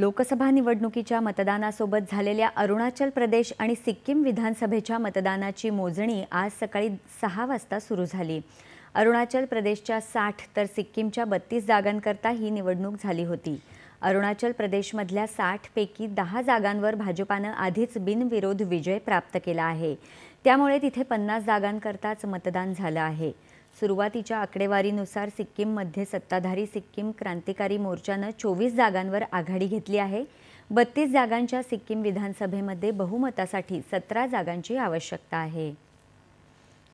लोकसभा निवडणुकीच्या मतदानासोबत झालेल्या अरुणाचल प्रदेश आणि सिक्कीम विधानसभेच्या मतदानाची मोजणी आज सकाळी सहा वाजता सुरू झाली अरुणाचल प्रदेशच्या साठ तर सिक्कीमच्या बत्तीस जागांकरता ही निवडणूक झाली होती अरुणाचल प्रदेशमधल्या साठपैकी दहा जागांवर भाजपानं आधीच बिनविरोध विजय प्राप्त केला आहे त्यामुळे तिथे पन्नास जागांकरताच मतदान झालं आहे सुरुवातीच्या आकडेवारीनुसार सिक्कीममध्ये सत्ताधारी सिक्कीम क्रांतिकारी मोर्चानं चोवीस जागांवर आघाडी घेतली आहे बत्तीस जागांच्या सिक्कीम विधानसभेमध्ये बहुमतासाठी सतरा जागांची आवश्यकता आहे